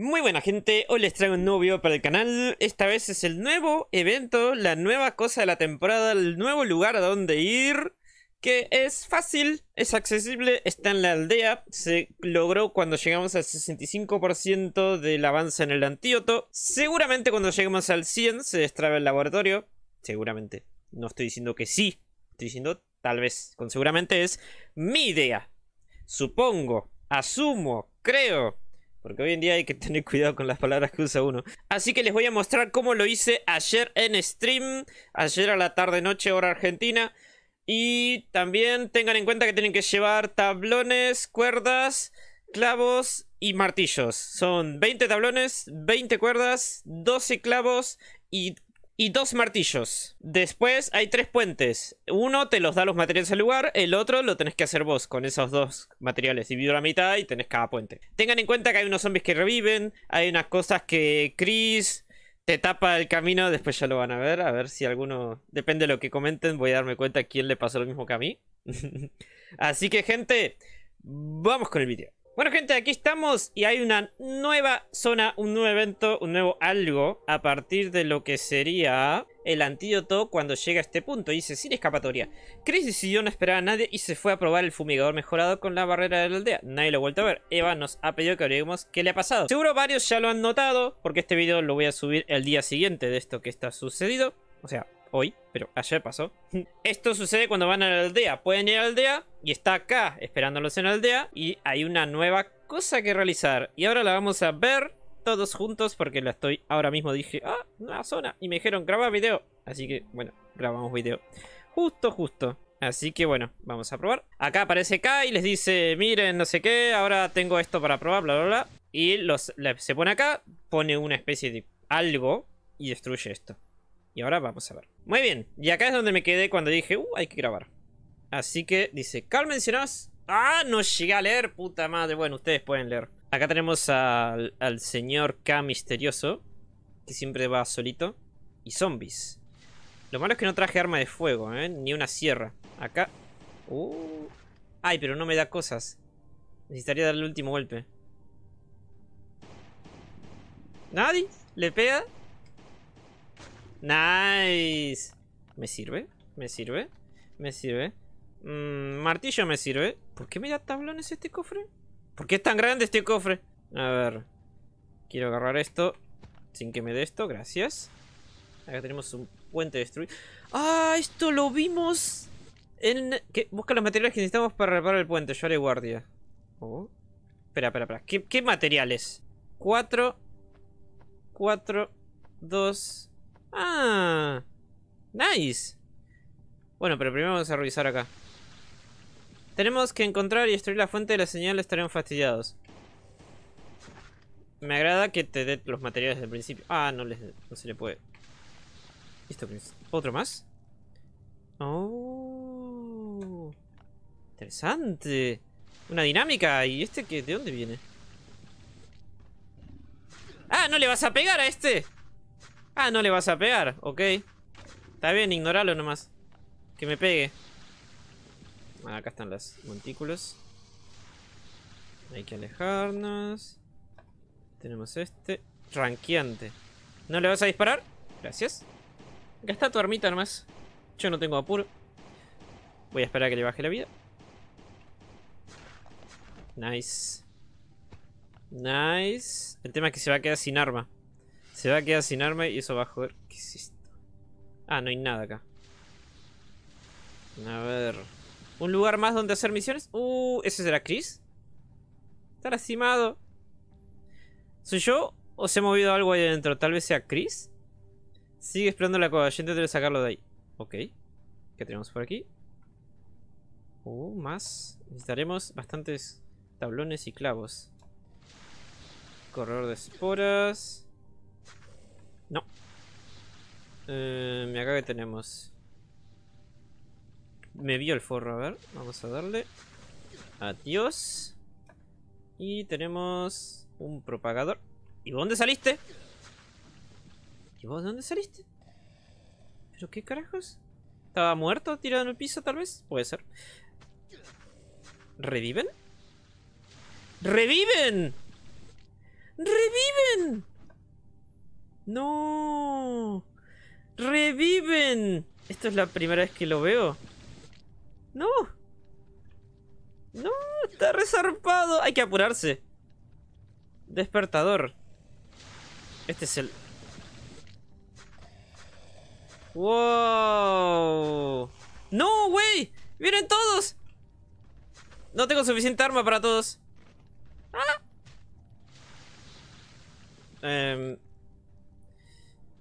Muy buena gente, hoy les traigo un nuevo video para el canal, esta vez es el nuevo evento, la nueva cosa de la temporada, el nuevo lugar a donde ir, que es fácil, es accesible, está en la aldea, se logró cuando llegamos al 65% del avance en el Antíoto seguramente cuando lleguemos al 100 se destrabe el laboratorio, seguramente, no estoy diciendo que sí, estoy diciendo tal vez, con seguramente es mi idea, supongo, asumo, creo, porque hoy en día hay que tener cuidado con las palabras que usa uno. Así que les voy a mostrar cómo lo hice ayer en stream. Ayer a la tarde-noche, hora argentina. Y también tengan en cuenta que tienen que llevar tablones, cuerdas, clavos y martillos. Son 20 tablones, 20 cuerdas, 12 clavos y y dos martillos. Después hay tres puentes. Uno te los da los materiales al lugar, el otro lo tenés que hacer vos con esos dos materiales. Divido la mitad y tenés cada puente. Tengan en cuenta que hay unos zombies que reviven, hay unas cosas que Chris te tapa el camino, después ya lo van a ver, a ver si alguno... Depende de lo que comenten, voy a darme cuenta quién le pasó lo mismo que a mí. Así que gente, vamos con el vídeo. Bueno gente, aquí estamos y hay una nueva zona, un nuevo evento, un nuevo algo a partir de lo que sería el antídoto cuando llega a este punto. Dice, sin escapatoria. Chris decidió no esperar a nadie y se fue a probar el fumigador mejorado con la barrera de la aldea. Nadie lo ha vuelto a ver. Eva nos ha pedido que averiguemos qué le ha pasado. Seguro varios ya lo han notado porque este video lo voy a subir el día siguiente de esto que está sucedido. O sea, hoy, pero ayer pasó. Esto sucede cuando van a la aldea. Pueden ir a la aldea y está acá esperándolos en la aldea. Y hay una nueva cosa que realizar. Y ahora la vamos a ver todos juntos porque la estoy ahora mismo. Dije, ah, una zona. Y me dijeron, graba video. Así que, bueno, grabamos video. Justo, justo. Así que bueno, vamos a probar. Acá aparece K y les dice, miren, no sé qué, ahora tengo esto para probar, bla, bla, bla. Y los, se pone acá, pone una especie de algo y destruye esto. Y ahora vamos a ver. Muy bien, y acá es donde me quedé cuando dije, uh, hay que grabar. Así que dice, Carmen Ah, no llegué a leer, puta madre. Bueno, ustedes pueden leer. Acá tenemos al, al señor K misterioso, que siempre va solito. Y zombies. Lo malo es que no traje arma de fuego, ¿eh? Ni una sierra. Acá... Uh. Ay, pero no me da cosas. Necesitaría darle el último golpe. ¿Nadie? ¿Le pega? Nice. ¿Me sirve? ¿Me sirve? ¿Me sirve? Mm, martillo me sirve. ¿Por qué me da tablones este cofre? ¿Por qué es tan grande este cofre? A ver. Quiero agarrar esto sin que me dé esto. Gracias. Acá tenemos un puente destruido. ¡Ah! Esto lo vimos en... Busca los materiales que necesitamos para reparar el puente. Yo haré guardia. Oh. Espera, espera, espera. ¿Qué, materiales? Cuatro cuatro, Dos Ah, nice. Bueno, pero primero vamos a revisar acá. Tenemos que encontrar y destruir la fuente de la señal, estaremos fastidiados. Me agrada que te dé los materiales del principio. Ah, no, les, no se le puede. ¿Esto pues, ¿Otro más? Oh. Interesante. Una dinámica. ¿Y este que ¿De dónde viene? ¡Ah, no le vas a pegar a este! Ah, no le vas a pegar, ok. Está bien, ignorarlo nomás. Que me pegue. Ah, acá están los montículos. Hay que alejarnos. Tenemos este. Tranqueante. ¿No le vas a disparar? Gracias. Acá está tu armita nomás. Yo no tengo apuro. Voy a esperar a que le baje la vida. Nice. Nice. El tema es que se va a quedar sin arma. Se va a quedar sin arma y eso va a joder. ¿Qué es esto? Ah, no hay nada acá. A ver. ¿Un lugar más donde hacer misiones? Uh, ¿ese será Chris? Está lastimado. ¿Soy yo? ¿O se ha movido algo ahí adentro? ¿Tal vez sea Chris? Sigue esperando la cueva, Yo intentaré sacarlo de ahí. Ok. ¿Qué tenemos por aquí? Uh, más. Necesitaremos bastantes tablones y clavos. Corredor de esporas. No. Me eh, acá que tenemos. Me vio el forro, a ver. Vamos a darle. Adiós. Y tenemos un propagador. ¿Y vos dónde saliste? ¿Y vos de dónde saliste? ¿Pero qué carajos? ¿Estaba muerto tirado en el piso tal vez? Puede ser. ¿Reviven? ¡Reviven! ¡Reviven! ¡No! ¡Reviven! ¿Esto es la primera vez que lo veo? ¡No! ¡No! ¡Está resarpado! ¡Hay que apurarse! Despertador. Este es el... ¡Wow! ¡No, güey! ¡Vienen todos! No tengo suficiente arma para todos. ¡Ah! Eh...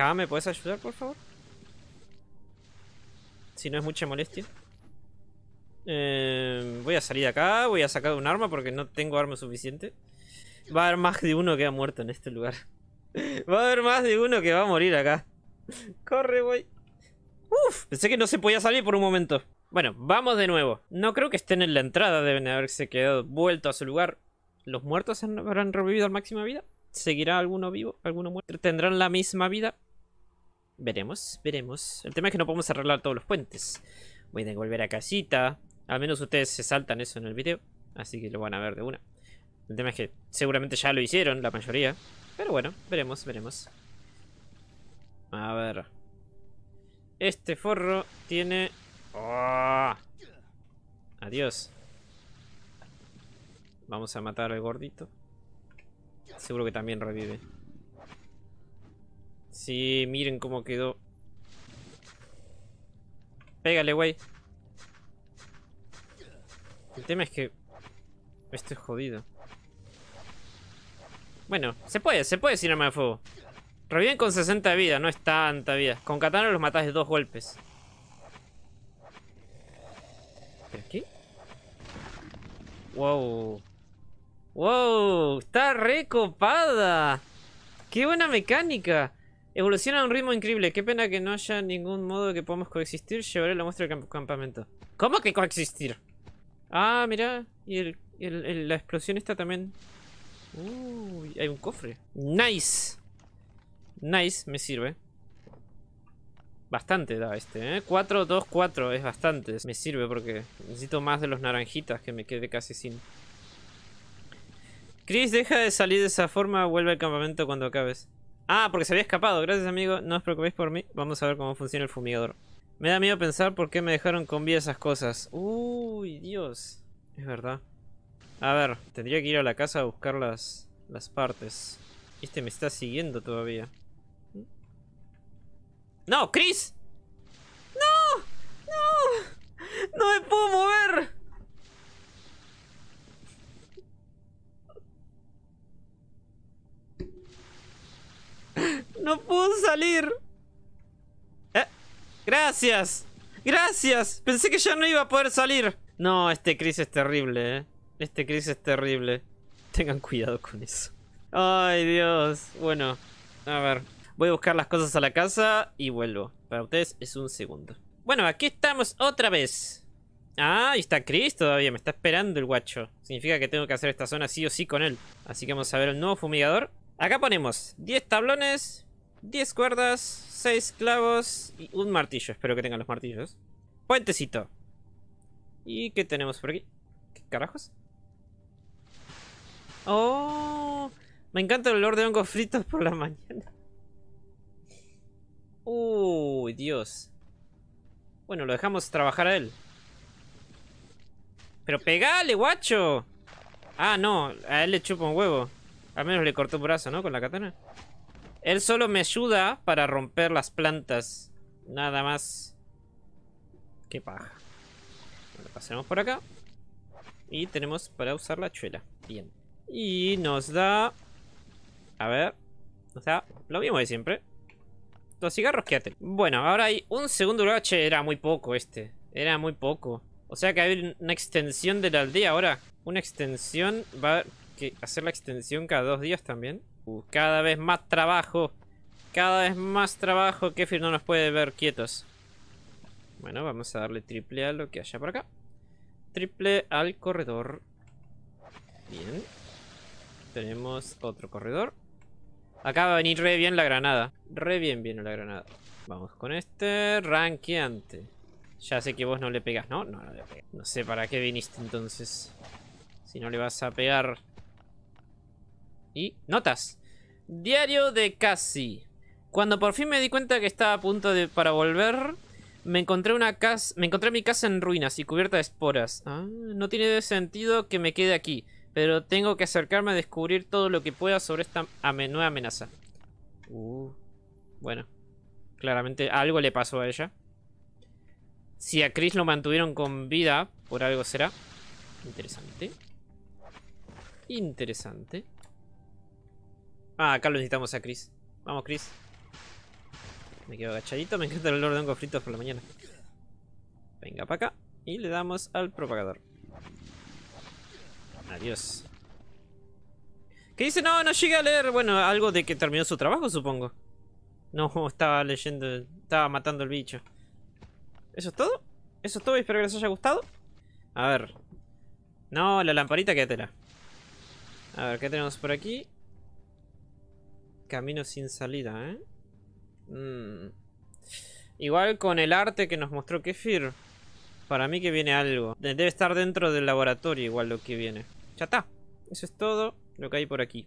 Acá, ¿me puedes ayudar, por favor? Si no es mucha molestia. Eh, voy a salir de acá, voy a sacar un arma porque no tengo arma suficiente. Va a haber más de uno que ha muerto en este lugar. Va a haber más de uno que va a morir acá. Corre, voy. Uf, pensé que no se podía salir por un momento. Bueno, vamos de nuevo. No creo que estén en la entrada, deben haberse quedado vuelto a su lugar. ¿Los muertos habrán revivido al máxima vida? ¿Seguirá alguno vivo? ¿Alguno muerto? ¿Tendrán la misma vida? Veremos, veremos. El tema es que no podemos arreglar todos los puentes. Voy a volver a casita. Al menos ustedes se saltan eso en el video. Así que lo van a ver de una. El tema es que seguramente ya lo hicieron, la mayoría. Pero bueno, veremos, veremos. A ver. Este forro tiene... ¡Oh! Adiós. Vamos a matar al gordito. Seguro que también revive. Sí, miren cómo quedó. Pégale, güey. El tema es que... Esto es jodido. Bueno, se puede, se puede sin arma de fuego. Reviven con 60 de vida, no es tanta vida. Con katana los matas de dos golpes. ¿Pero qué? Wow. Wow, está recopada. Qué buena mecánica. Evoluciona a un ritmo increíble. Qué pena que no haya ningún modo De que podamos coexistir. Llevaré la muestra al campamento. ¿Cómo que coexistir? Ah, mira, Y la explosión está también. Uy, hay un cofre. Nice. Nice, me sirve. Bastante da este, ¿eh? 4, 2, 4, es bastante. Me sirve porque necesito más de los naranjitas que me quede casi sin. Chris, deja de salir de esa forma, vuelve al campamento cuando acabes. Ah, porque se había escapado. Gracias, amigo. No os preocupéis por mí. Vamos a ver cómo funciona el fumigador. Me da miedo pensar por qué me dejaron con vida esas cosas. Uy, Dios. Es verdad. A ver, tendría que ir a la casa a buscar las, las partes. Este me está siguiendo todavía. ¡No, Chris! salir. Eh, gracias. Gracias. Pensé que ya no iba a poder salir. No, este Chris es terrible, eh. Este Chris es terrible. Tengan cuidado con eso. Ay, Dios. Bueno, a ver. Voy a buscar las cosas a la casa y vuelvo. Para ustedes es un segundo. Bueno, aquí estamos otra vez. Ah, está Chris todavía. Me está esperando el guacho. Significa que tengo que hacer esta zona sí o sí con él. Así que vamos a ver el nuevo fumigador. Acá ponemos 10 tablones, 10 cuerdas, 6 clavos y un martillo. Espero que tengan los martillos. Puentecito. ¿Y qué tenemos por aquí? ¿Qué carajos? ¡Oh! Me encanta el olor de hongos fritos por la mañana. ¡Uy, Dios! Bueno, lo dejamos trabajar a él. ¡Pero pegale, guacho! Ah, no, a él le chupa un huevo. Al menos le cortó un brazo, ¿no? Con la katana. Él solo me ayuda para romper las plantas. Nada más. Qué paja. pasemos por acá. Y tenemos para usar la chuela. Bien. Y nos da... A ver. O sea, lo mismo de siempre. Los cigarros, quédate. Bueno, ahora hay un segundo lugar. era muy poco este. Era muy poco. O sea que hay una extensión de la aldea ahora. Una extensión va a hacer la extensión cada dos días también. Uh, cada vez más trabajo. Cada vez más trabajo. Kefir no nos puede ver quietos. Bueno, vamos a darle triple a lo que haya por acá. Triple al corredor. Bien. Tenemos otro corredor. Acá va a venir re bien la granada. Re bien viene la granada. Vamos con este ranqueante. Ya sé que vos no le pegas, ¿no? No, no le pegas. No sé para qué viniste entonces. Si no le vas a pegar y notas. Diario de Casi. Cuando por fin me di cuenta que estaba a punto de para volver, me encontré una casa, me encontré mi casa en ruinas y cubierta de esporas. Ah, no tiene sentido que me quede aquí, pero tengo que acercarme a descubrir todo lo que pueda sobre esta nueva amenaza. Uh, bueno, claramente algo le pasó a ella. Si a Chris lo mantuvieron con vida, por algo será. Interesante. Interesante. Ah, acá lo necesitamos a Chris. Vamos, Chris. Me quedo agachadito. Me encanta el olor de hongos fritos por la mañana. Venga para acá. Y le damos al propagador. Adiós. ¿Qué dice? No, no llegue a leer. Bueno, algo de que terminó su trabajo, supongo. No, estaba leyendo. Estaba matando el bicho. ¿Eso es todo? Eso es todo. Espero que les haya gustado. A ver. No, la lamparita, quédatela. A ver, ¿qué tenemos por aquí? camino sin salida, ¿eh? Mm. Igual con el arte que nos mostró Kefir. Para mí que viene algo. Debe estar dentro del laboratorio igual lo que viene. Ya está. Eso es todo lo que hay por aquí.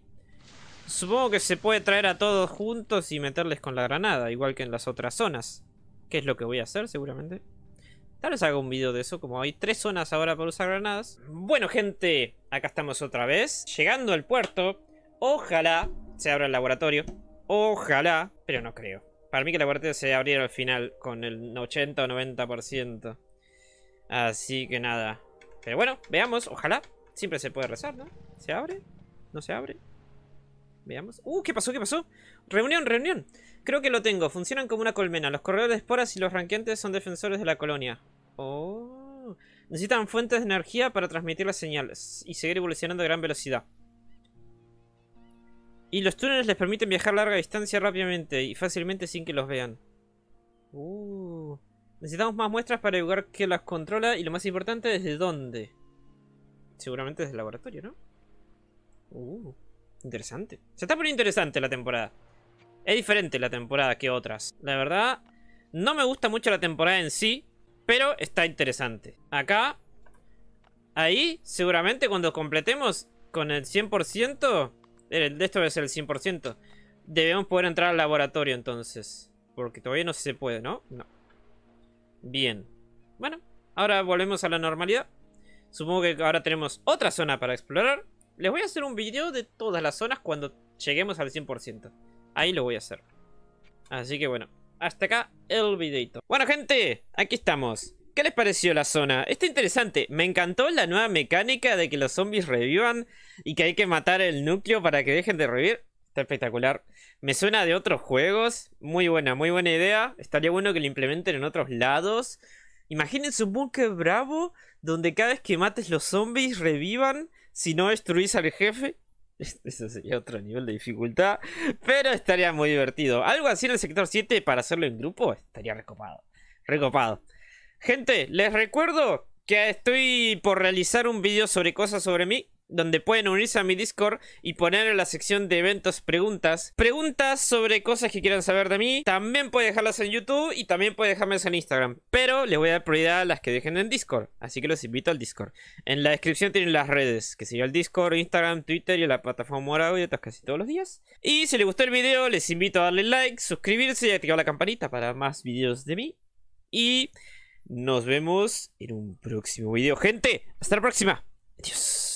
Supongo que se puede traer a todos juntos y meterles con la granada, igual que en las otras zonas. Que es lo que voy a hacer seguramente. Tal vez haga un video de eso, como hay tres zonas ahora para usar granadas. Bueno gente, acá estamos otra vez, llegando al puerto. Ojalá se abre el laboratorio. Ojalá, pero no creo. Para mí que el laboratorio se abriera al final con el 80 o 90%. Así que nada. Pero bueno, veamos, ojalá. Siempre se puede rezar, ¿no? ¿Se abre? ¿No se abre? Veamos. ¡Uh! ¿Qué pasó? ¿Qué pasó? Reunión, reunión. Creo que lo tengo. Funcionan como una colmena. Los corredores de esporas y los ranqueantes son defensores de la colonia. Oh. Necesitan fuentes de energía para transmitir las señales y seguir evolucionando a gran velocidad. Y los túneles les permiten viajar larga distancia rápidamente y fácilmente sin que los vean. Uh. Necesitamos más muestras para el lugar que las controla y lo más importante, desde dónde. Seguramente desde el laboratorio, ¿no? Uh, interesante. Se está poniendo interesante la temporada. Es diferente la temporada que otras. La verdad, no me gusta mucho la temporada en sí, pero está interesante. Acá, ahí, seguramente cuando completemos con el 100%, de esto ser el 100%. Debemos poder entrar al laboratorio entonces. Porque todavía no se puede, ¿no? No. Bien. Bueno, ahora volvemos a la normalidad. Supongo que ahora tenemos otra zona para explorar. Les voy a hacer un video de todas las zonas cuando lleguemos al 100%. Ahí lo voy a hacer. Así que bueno, hasta acá el videito. Bueno gente, aquí estamos. ¿Qué les pareció la zona? Está interesante. Me encantó la nueva mecánica de que los zombies revivan y que hay que matar el núcleo para que dejen de revivir. Está espectacular. Me suena de otros juegos. Muy buena, muy buena idea. Estaría bueno que lo implementen en otros lados. Imagínense un bunker bravo donde cada vez que mates los zombies revivan si no destruís al jefe. Eso sería otro nivel de dificultad. Pero estaría muy divertido. Algo así en el sector 7 para hacerlo en grupo estaría recopado. Recopado. Gente, les recuerdo que estoy por realizar un vídeo sobre cosas sobre mí donde pueden unirse a mi Discord y poner en la sección de eventos preguntas. Preguntas sobre cosas que quieran saber de mí. También pueden dejarlas en YouTube y también pueden dejarlas en Instagram. Pero les voy a dar prioridad a las que dejen en Discord. Así que los invito al Discord. En la descripción tienen las redes, que sería el Discord, Instagram, Twitter y la plataforma Morado y otras casi todos los días. Y si les gustó el video, les invito a darle like, suscribirse y activar la campanita para más videos de mí. Y... Nos vemos en un próximo video. Gente, hasta la próxima. Adiós.